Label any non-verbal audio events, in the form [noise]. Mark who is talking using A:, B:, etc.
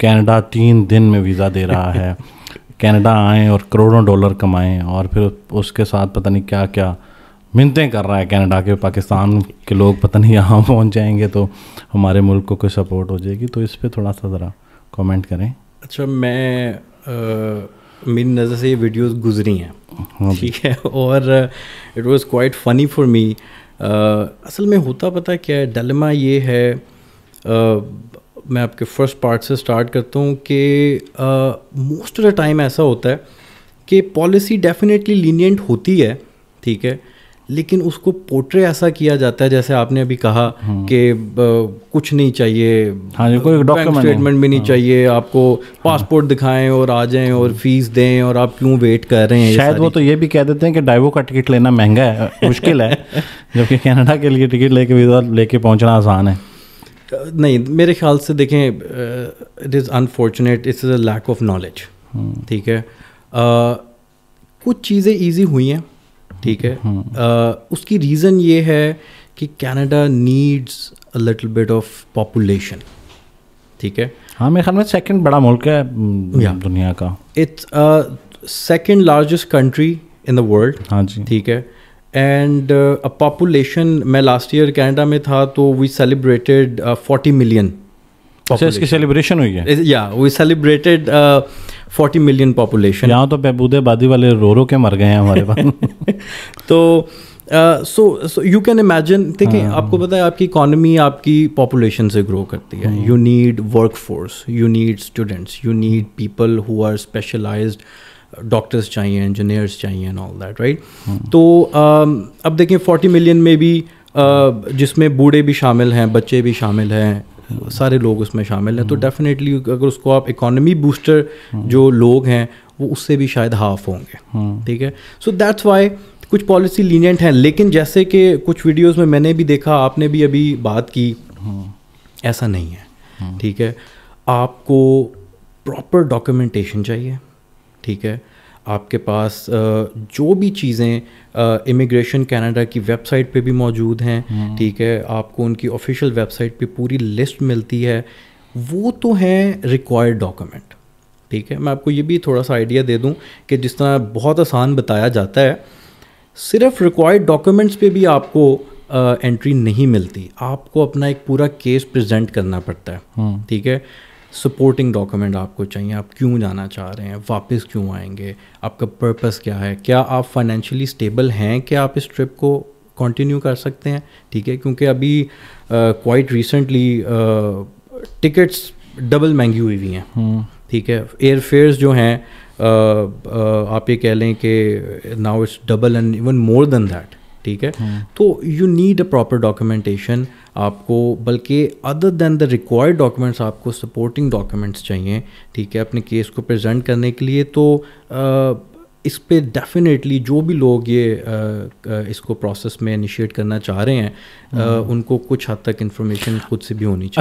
A: Canada तीन दिन में वीज़ा दे रहा [laughs] है कनाडा आएँ और करोड़ों डॉलर कमाएं और फिर उसके साथ पता नहीं क्या क्या मिनतें कर रहा है कनाडा के पाकिस्तान के लोग पता नहीं यहाँ पहुँच जाएंगे तो हमारे मुल्क को कोई सपोर्ट हो जाएगी तो इस पर थोड़ा सा ज़रा कमेंट करें
B: अच्छा मैं आ, मेरी नज़र से ये वीडियोस गुजरी हैं हाँ ठीक है और it was quite funny for me असल में होता पता क्या है डलमा ये है मैं आपके फर्स्ट पार्ट से स्टार्ट करता हूँ कि मोस्ट ऑफ द टाइम ऐसा होता है कि पॉलिसी डेफिनेटली लीनियंट होती है ठीक है लेकिन उसको पोर्ट्रे ऐसा किया जाता है जैसे आपने अभी कहा हम्म। कि कुछ नहीं चाहिए हाँ कोई डॉक्यूमेंट स्टेटमेंट भी नहीं हाँ। चाहिए आपको पासपोर्ट हाँ। दिखाएं और आ जाएं और फीस दें और आप क्यों वेट कर रहे हैं शायद वो
A: तो ये भी कह देते हैं कि डाइवो का टिकट लेना महंगा है मुश्किल है [laughs] जबकि कनाडा के लिए टिकट लेके वीज़ा तो लेके पहुंचना आसान है
B: नहीं मेरे ख्याल से देखें it is unfortunate it's a lack of knowledge ठीक है uh, कुछ चीज़ें ईजी हुई हैं ठीक है hmm. uh, उसकी रीज़न ये है कि Canada needs a little bit of population ठीक है हाँ मेरे ख्याल में सेकंड बड़ा मुल्क है hmm,
A: yeah. दुनिया का
B: it's second largest country in the world हाँ जी ठीक है एंड अ पॉपुलेशन मैं लास्ट ईयर कनाडा में था तो वी सेलिब्रेटेड फोर्टी मिलियन
A: इसकी सेलिब्रेशन
B: हुई है या we celebrated forty million population यहाँ तो बहबूदे बादी वाले रो रो के मर गए हैं हमारे पास [laughs] तो so so you can imagine देखिए हाँ। आपको पता है आपकी इकॉनमी आपकी पॉपुलेशन से ग्रो करती है you need workforce you need students you need people who are specialised doctors चाहिए इंजीनियर्स चाहिए एंड ऑल दैट राइट तो uh, अब देखें फोर्टी मिलियन में भी uh, जिसमें बूढ़े भी शामिल हैं बच्चे भी शामिल हैं hmm. सारे लोग उसमें शामिल हैं तो डेफिनेटली hmm. अगर उसको आप इकोनॉमी बूस्टर hmm. जो लोग हैं वो उससे भी शायद हाफ होंगे ठीक है सो दैट्स वाई कुछ पॉलिसी लीनियंट हैं लेकिन जैसे कि कुछ वीडियोस में मैंने भी देखा आपने भी अभी बात की ऐसा नहीं है ठीक है आपको प्रॉपर डॉक्यूमेंटेशन चाहिए ठीक है आपके पास जो भी चीज़ें इमिग्रेशन कनाडा की वेबसाइट पे भी मौजूद हैं हम्म। ठीक है आपको उनकी ऑफिशियल वेबसाइट पे पूरी लिस्ट मिलती है वो तो हैं रिक्वायर्ड डॉक्यूमेंट ठीक है मैं आपको ये भी थोड़ा सा आइडिया दे दूं कि जिस तरह बहुत आसान बताया जाता है सिर्फ रिक्वायर्ड डॉक्यूमेंट्स पे भी आपको एंट्री नहीं मिलती आपको अपना एक पूरा केस प्रेजेंट करना पड़ता है हम्म। ठीक है सपोर्टिंग डॉक्यूमेंट आपको चाहिए आप क्यों जाना चाह रहे हैं वापस क्यों आएंगे आपका पर्पस क्या है क्या आप फाइनेंशियली स्टेबल हैं क्या आप इस ट्रिप को कंटिन्यू कर सकते हैं ठीक है क्योंकि अभी क्वाइट रिसेंटली टिकट्स डबल महंगी हुई हुई हैं हम्म। ठीक है एयर फेयर्स जो हैं आप ये कह लें कि now it's double and even more than that ठीक है हाँ। तो you need a proper documentation आपको बल्कि other than the required documents आपको सपोर्टिंग डॉक्यूमेंट्स चाहिए ठीक है अपने केस को प्रेजेंट करने के लिए तो आ, इस पर डेफिनेटली जो भी लोग ये आ, इसको प्रोसेस में इनिशिएट करना चाह रहे हैं आ, हाँ। उनको कुछ हद तक इन्फॉर्मेशन खुद से भी होनी चाहिए